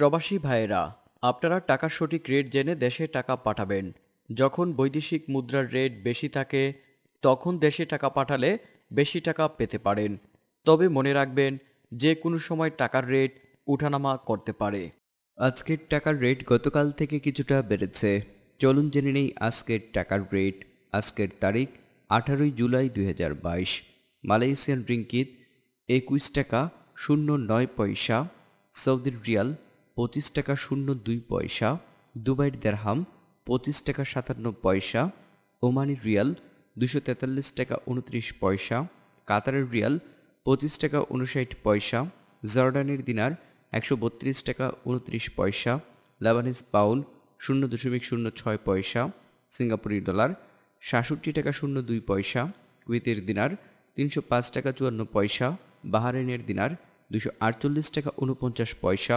প্রবাসী ভাইয়েরা আপনারা টাকার সঠিক রেট জেনে দেশে টাকা পাঠাবেন যখন বৈদেশিক মুদ্রার রেট বেশি থাকে তখন দেশে টাকা পাঠালে বেশি টাকা পেতে পারেন তবে মনে রাখবেন যে কোনো সময় টাকার রেট উঠানামা করতে পারে আজকের টাকার রেট গতকাল থেকে কিছুটা বেড়েছে চলুন জেনে নেই আজকের টাকার রেট আজকের তারিখ আঠারোই জুলাই দুই মালয়েশিয়ান রিঙ্কিত একুশ টাকা শূন্য নয় পয়সা সৌদির রিয়াল পঁচিশ টাকা শূন্য দুই পয়সা দুবাইয়ের দেড়হাম পঁচিশ টাকা সাতান্ন পয়সা ওমানের রিয়াল দুশো তেতাল্লিশ টাকা উনত্রিশ পয়সা কাতারের রিয়াল পঁচিশ টাকা উনষাট পয়সা জর্ডানের দিনার একশো বত্রিশ টাকা উনত্রিশ পয়সা লাবানিস পাউন্ড শূন্য দশমিক শূন্য ছয় পয়সা সিঙ্গাপুরি ডলার সাতষট্টি টাকা শূন্য দুই পয়সা কুয়েতের দিনার তিনশো পাঁচ টাকা চুয়ান্ন পয়সা বাহারেনের দিনার দুশো আটচল্লিশ টাকা উনপঞ্চাশ পয়সা